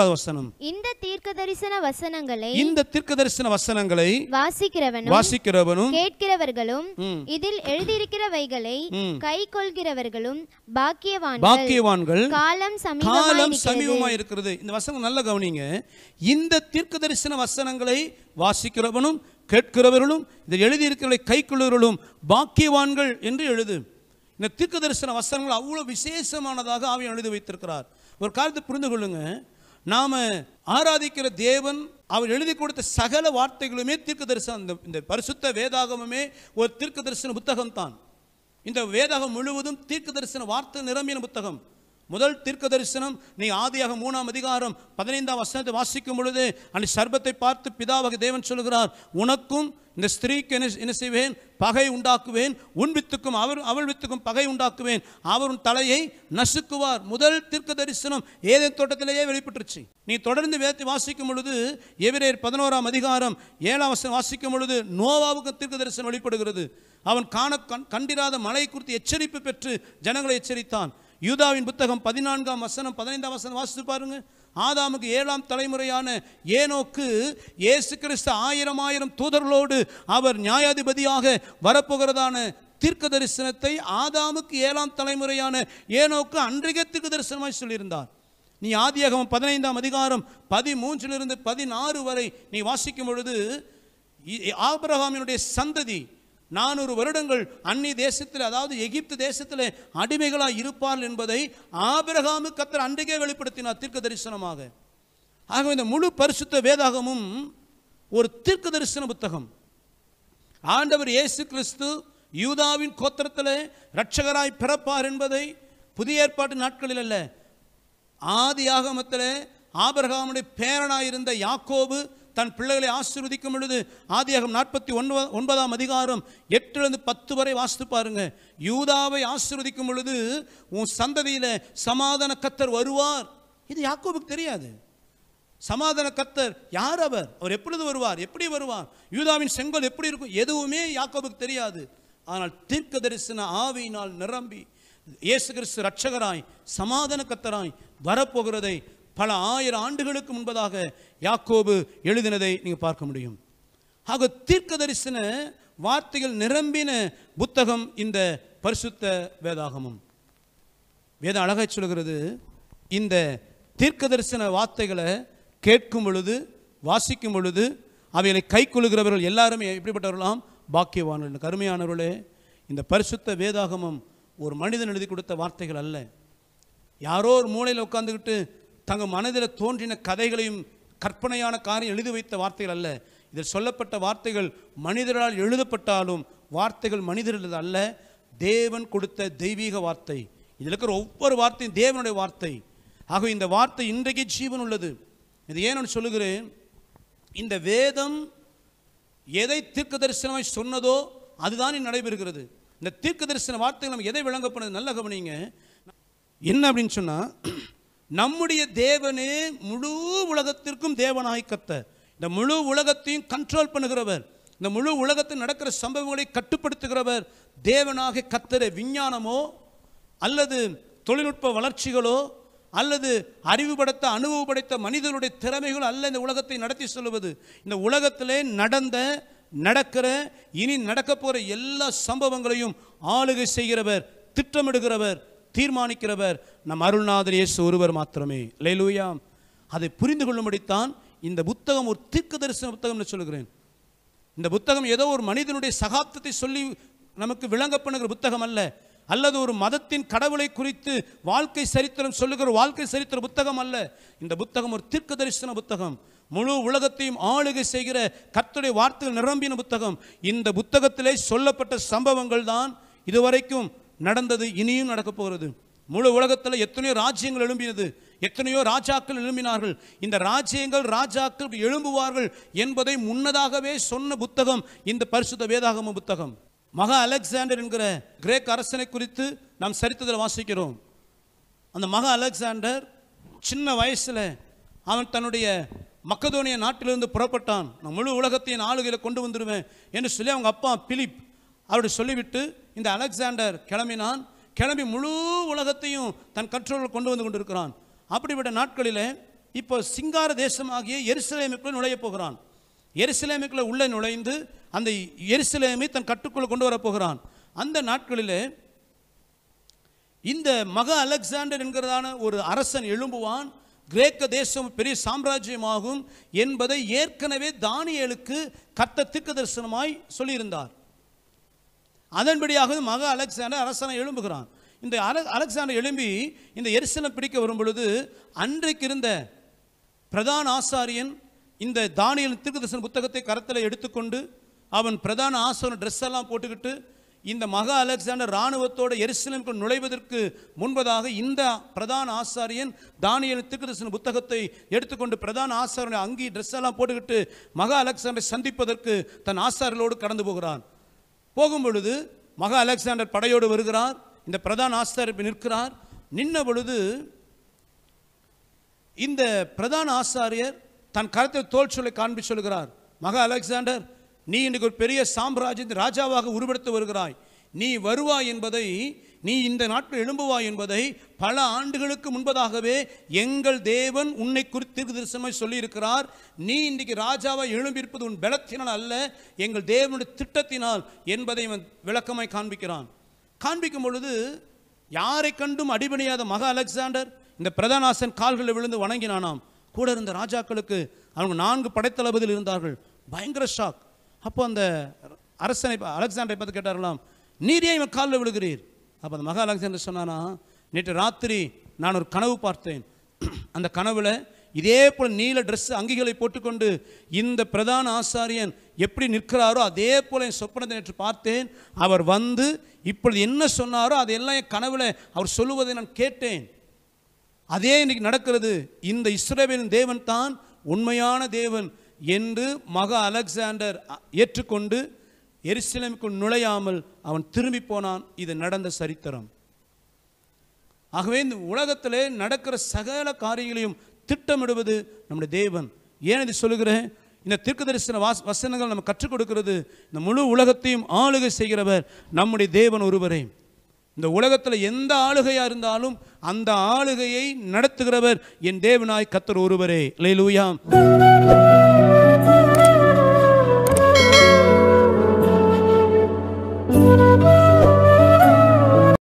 மூன்றாவது வசனம் இந்த தீர்க்க தரிசன வசனங்களை இந்த தீர்க்க தரிசன வசனங்களை வாசிக்கிறவனும் வாசிக்கிறவனும் கேட்கிறவர்களும் இதில் எழுதியிருக்கிறவைகளை கை கொள்கிறவர்களும் பாக்கியவான்கள் பாக்கியவான்கள் காலம் காலம் இருக்கிறது இந்த வசனம் நல்ல கவனிங்க இந்த தீர்க்க தரிசன வசனங்களை வாசிக்கிறவனும் கேட்கிறவர்களும் இதை எழுதியிருக்கிறவர்களை கை கொள்கிறவர்களும் பாக்கியவான்கள் என்று எழுது இந்த தீர்க்க தரிசன வசனங்கள் அவ்வளோ விசேஷமானதாக ஆவியம் எழுதி வைத்திருக்கிறார் ஒரு காலத்தை புரிந்து கொள்ளுங்கள் நாம் ஆராதிக்கிற தேவன் அவர் எழுதி கொடுத்த சகல வார்த்தைகளுமே தீர்க்க தரிசனம் இந்த இந்த பரிசுத்த வேதாகமுமே ஒரு தீர்க்க தரிசன புத்தகம் தான் இந்த வேதாகம் முழுவதும் தீர்க்க தரிசன வார்த்தை நிரம்பின புத்தகம் முதல் தீர்க்க தரிசனம் நீ ஆதியாக மூணாம் அதிகாரம் பதினைந்தாம் வசனத்தை வாசிக்கும் பொழுது அந்த சர்பத்தை பார்த்து பிதாவாக தேவன் சொல்கிறார் உனக்கும் இந்த ஸ்திரீக்கு என்ன என்ன செய்வேன் பகை உண்டாக்குவேன் உன் வித்துக்கும் அவர் அவள் வித்துக்கும் பகை உண்டாக்குவேன் அவர் உன் தலையை நசுக்குவார் முதல் தீர்க்க தரிசனம் ஏதேன் தோட்டத்திலேயே வெளிப்பட்டுருச்சு நீ தொடர்ந்து வேத்தை வாசிக்கும் பொழுது எவிரேர் பதினோராம் அதிகாரம் ஏழாம் வசனம் வாசிக்கும் பொழுது நோவாவுக்கு தீர்க்க தரிசனம் வெளிப்படுகிறது அவன் காண கண்டிராத மலை குறித்து எச்சரிப்பு பெற்று ஜனங்களை எச்சரித்தான் யூதாவின் புத்தகம் பதினான்காம் வசனம் பதினைந்தாம் வசனம் வாசித்து பாருங்க ஆதாமுக்கு ஏழாம் தலைமுறையான ஏனோக்கு இயேசு கிறிஸ்து ஆயிரம் ஆயிரம் தூதர்களோடு அவர் நியாயாதிபதியாக வரப்போகிறதான தீர்க்க தரிசனத்தை ஆதாமுக்கு ஏழாம் தலைமுறையான ஏனோக்கு அன்றைய தீர்க்க தரிசனமாய் சொல்லியிருந்தார் நீ ஆதியாகவும் பதினைந்தாம் அதிகாரம் பதிமூன்றிலிருந்து பதினாறு வரை நீ வாசிக்கும் பொழுது ஆபிரகாமினுடைய சந்ததி நானூறு வருடங்கள் அந்நிய தேசத்தில் அதாவது எகிப்து தேசத்தில் அடிமைகளாக இருப்பார்கள் என்பதை ஆபிரகாமு கத்தர் அன்றைக்கே வெளிப்படுத்தினார் தீர்க்க தரிசனமாக ஆகவே இந்த முழு பரிசுத்த வேதாகமும் ஒரு தீர்க்க தரிசன புத்தகம் ஆண்டவர் இயேசு கிறிஸ்து யூதாவின் கோத்திரத்தில் ரட்சகராய் பிறப்பார் என்பதை புதிய ஏற்பாட்டு நாட்களில் அல்ல ஆதி ஆகமத்தில் ஆபிரகாமுடைய பேரனாயிருந்த யாக்கோபு தன் பிள்ளைகளை ஆசிர்வதிக்கும் பொழுது ஆதியாகம் நாற்பத்தி ஒன்பது ஒன்பதாம் அதிகாரம் எட்டுலேருந்து பத்து வரை வாசித்து பாருங்க யூதாவை ஆசிர்வதிக்கும் பொழுது உன் சந்ததியில் சமாதான கத்தர் வருவார் இது யாக்கோபுக்கு தெரியாது சமாதான கத்தர் யார் அவர் அவர் எப்பொழுது வருவார் எப்படி வருவார் யூதாவின் செங்கல் எப்படி இருக்கும் எதுவுமே யாக்கோபுக்கு தெரியாது ஆனால் தீர்க்க தரிசன ஆவியினால் நிரம்பி இயேசு கிறிஸ்து ரட்சகராய் சமாதான கத்தராய் வரப்போகிறதை பல ஆயிரம் ஆண்டுகளுக்கு முன்பதாக யாக்கோபு எழுதினதை நீங்கள் பார்க்க முடியும் ஆக தீர்க்க தரிசன வார்த்தைகள் நிரம்பின புத்தகம் இந்த பரிசுத்த வேதாகமும் வேத அழகாய் சொல்கிறது இந்த தீர்க்க தரிசன வார்த்தைகளை கேட்கும் பொழுது வாசிக்கும் பொழுது அவைகளை கை கொள்கிறவர்கள் எல்லாருமே எப்படிப்பட்டவர்களாம் பாக்கியவான்கள் கருமையானவர்களே இந்த பரிசுத்த வேதாகமம் ஒரு மனிதன் எழுதி கொடுத்த வார்த்தைகள் அல்ல யாரோ ஒரு மூளையில் உட்காந்துக்கிட்டு தங்கள் மனதில் தோன்றின கதைகளையும் கற்பனையான காரியம் எழுதி வைத்த வார்த்தைகள் அல்ல இதில் சொல்லப்பட்ட வார்த்தைகள் மனிதரால் எழுதப்பட்டாலும் வார்த்தைகள் மனிதர்கள் அல்ல தேவன் கொடுத்த தெய்வீக வார்த்தை இதில் இருக்கிற ஒவ்வொரு வார்த்தையும் தேவனுடைய வார்த்தை ஆக இந்த வார்த்தை இன்றைக்கு ஜீவன் உள்ளது இது ஏன்னு சொல்லுகிறேன் இந்த வேதம் எதை தீர்க்க தரிசனமாய் சொன்னதோ அதுதான் நடைபெறுகிறது இந்த தீர்க்க தரிசன வார்த்தைகள் நம்ம எதை விளங்கப்படுது நல்ல கவனிங்க என்ன அப்படின்னு சொன்னால் நம்முடைய தேவனே முழு உலகத்திற்கும் தேவனாய் கத்த இந்த முழு உலகத்தையும் கண்ட்ரோல் பண்ணுகிறவர் இந்த முழு உலகத்தில் நடக்கிற சம்பவங்களை கட்டுப்படுத்துகிறவர் தேவனாக கத்துற விஞ்ஞானமோ அல்லது தொழில்நுட்ப வளர்ச்சிகளோ அல்லது அறிவு படைத்த அனுபவ படைத்த மனிதனுடைய திறமைகள் அல்ல இந்த உலகத்தை நடத்தி சொல்லுவது இந்த உலகத்திலே நடந்த நடக்கிற இனி நடக்க போகிற எல்லா சம்பவங்களையும் ஆளுகை செய்கிறவர் திட்டமிடுகிறவர் தீர்மானிக்கிறவர் நம் அருள்நாதர் இயேசு ஒருவர் மாத்திரமே லேலூயா அதை புரிந்து கொள்ளும்படித்தான் இந்த புத்தகம் ஒரு தீர்க்க தரிசன புத்தகம்னு சொல்லுகிறேன் இந்த புத்தகம் ஏதோ ஒரு மனிதனுடைய சகாப்தத்தை சொல்லி நமக்கு விளங்க புத்தகம் அல்ல அல்லது ஒரு மதத்தின் கடவுளை குறித்து வாழ்க்கை சரித்திரம் சொல்லுகிற வாழ்க்கை சரித்திர புத்தகம் அல்ல இந்த புத்தகம் ஒரு தீர்க்க தரிசன புத்தகம் முழு உலகத்தையும் ஆளுகை செய்கிற கத்துடைய வார்த்தைகள் நிரம்பின புத்தகம் இந்த புத்தகத்திலே சொல்லப்பட்ட சம்பவங்கள் தான் இதுவரைக்கும் நடந்தது இனியும் நடக்கப் போகிறது முழு உலகத்தில் எத்தனையோ ராஜ்யங்கள் எழும்பினது எத்தனையோ ராஜாக்கள் எழும்பினார்கள் இந்த ராஜ்யங்கள் ராஜாக்கள் எழும்புவார்கள் என்பதை முன்னதாகவே சொன்ன புத்தகம் இந்த பரிசுத்த வேதாகம புத்தகம் மகா அலெக்சாண்டர் என்கிற கிரேக் அரசனை குறித்து நாம் சரித்ததில் வாசிக்கிறோம் அந்த மகா அலெக்சாண்டர் சின்ன வயசில் அவன் தன்னுடைய மக்கதோனிய நாட்டிலிருந்து புறப்பட்டான் நான் முழு உலகத்தையும் ஆளுகையில் கொண்டு வந்துடுவேன் என்று சொல்லி அவங்க அப்பா பிலிப் அப்படி சொல்லிவிட்டு இந்த அலெக்சாண்டர் கிளம்பினான் கிளம்பி முழு உலகத்தையும் தன் கற்றோர்கள் கொண்டு வந்து கொண்டிருக்கிறான் அப்படிப்பட்ட நாட்களிலே இப்போ சிங்கார தேசமாகிய எருசலேமுக்குள்ளே நுழைய போகிறான் எருசலேமுக்குள்ளே உள்ளே நுழைந்து அந்த எருசலேமை தன் கட்டுக்குள்ளே கொண்டு வரப்போகிறான் அந்த நாட்களிலே இந்த மக அலெக்சாண்டர் என்கிறதான ஒரு அரசன் எழும்புவான் கிரேக்க தேசம் பெரிய சாம்ராஜ்யமாகும் என்பதை ஏற்கனவே தானியலுக்கு கத்த திக்கு தரிசனமாய் சொல்லியிருந்தார் அதன்படியாக மக அலெக்சாண்டர் அரசனை எழும்புகிறான் இந்த அல அலெக்சாண்டர் எழும்பி இந்த எரிசனை பிடிக்க வரும் பொழுது அன்றைக்கு இருந்த பிரதான ஆசாரியன் இந்த தானியல் திருக்கதர்சன் புத்தகத்தை கரத்தில் எடுத்துக்கொண்டு அவன் பிரதான ஆசாரன் ட்ரெஸ் எல்லாம் போட்டுக்கிட்டு இந்த மகா அலெக்சாண்டர் இராணுவத்தோட எருசலேமுக்கு நுழைவதற்கு முன்பதாக இந்த பிரதான ஆசாரியன் தானியல் திருக்கதர்சன புத்தகத்தை எடுத்துக்கொண்டு பிரதான ஆசாரனை அங்கி ட்ரெஸ் எல்லாம் போட்டுக்கிட்டு மகா அலெக்சாண்டரை சந்திப்பதற்கு தன் ஆசாரியலோடு கடந்து போகிறான் போகும் பொழுது மகா அலெக்சாண்டர் படையோடு வருகிறார் இந்த பிரதான் ஆசார் நிற்கிறார் நின்ன பொழுது இந்த பிரதான ஆசாரியர் தன் கருத்தை தோல் சொல்லை காண்பி சொல்கிறார் மகா அலெக்சாண்டர் நீ இன்றைக்கு ஒரு பெரிய சாம்ராஜ்யத்தின் ராஜாவாக உருவெடுத்து வருகிறாய் நீ வருவாய் என்பதை நீ இந்த நாட்டில் எழும்புவாய் என்பதை பல ஆண்டுகளுக்கு முன்பதாகவே எங்கள் தேவன் உன்னை குறித்து திருக்கு தரிசனமாக சொல்லியிருக்கிறார் நீ இன்றைக்கு ராஜாவை எழும்பியிருப்பது உன் பலத்தினால் அல்ல எங்கள் தேவனுடைய திட்டத்தினால் என்பதை இவன் விளக்கமாய் காண்பிக்கிறான் காண்பிக்கும் பொழுது யாரை கண்டும் அடிபணியாத மக அலெக்சாண்டர் இந்த பிரதானாசன் கால்களில் விழுந்து வணங்கினானாம் கூட இருந்த ராஜாக்களுக்கு அவங்க நான்கு படைத்தளபதியில் இருந்தார்கள் பயங்கர ஷாக் அப்போ அந்த அரசனை அலெக்சாண்டரை பார்த்து கேட்டார்களாம் நீரே இவன் காலில் விழுகிறீர் அப்போ அந்த மகா அலெக்சாண்டர் சொன்னானா நேற்று ராத்திரி நான் ஒரு கனவு பார்த்தேன் அந்த கனவில் இதே போல் நீல ட்ரெஸ் அங்கிகளை போட்டுக்கொண்டு இந்த பிரதான ஆசாரியன் எப்படி நிற்கிறாரோ அதே போல் என் சொப்பனத்தை நேற்று பார்த்தேன் அவர் வந்து இப்பொழுது என்ன சொன்னாரோ அதையெல்லாம் என் கனவில் அவர் சொல்லுவதை நான் கேட்டேன் அதே இன்னைக்கு நடக்கிறது இந்த இஸ்ரேவேலின் தேவன் தான் உண்மையான தேவன் என்று மக அலெக்சாண்டர் ஏற்றுக்கொண்டு எரிசிலமுக்குள் நுழையாமல் அவன் திரும்பி போனான் இது நடந்த சரித்திரம் ஆகவே இந்த உலகத்திலே நடக்கிற சகல காரியங்களையும் திட்டமிடுவது நம்முடைய தேவன் ஏன் இது சொல்லுகிறேன் இந்த தீர்க்க தரிசன வாஸ் வசனங்கள் நம்ம கற்றுக் கொடுக்கிறது இந்த முழு உலகத்தையும் ஆளுகை செய்கிறவர் நம்முடைய தேவன் ஒருவரே இந்த உலகத்தில் எந்த ஆளுகையாக இருந்தாலும் அந்த ஆளுகையை நடத்துகிறவர் என் தேவனாய் கத்தர் ஒருவரே லே லூயாம்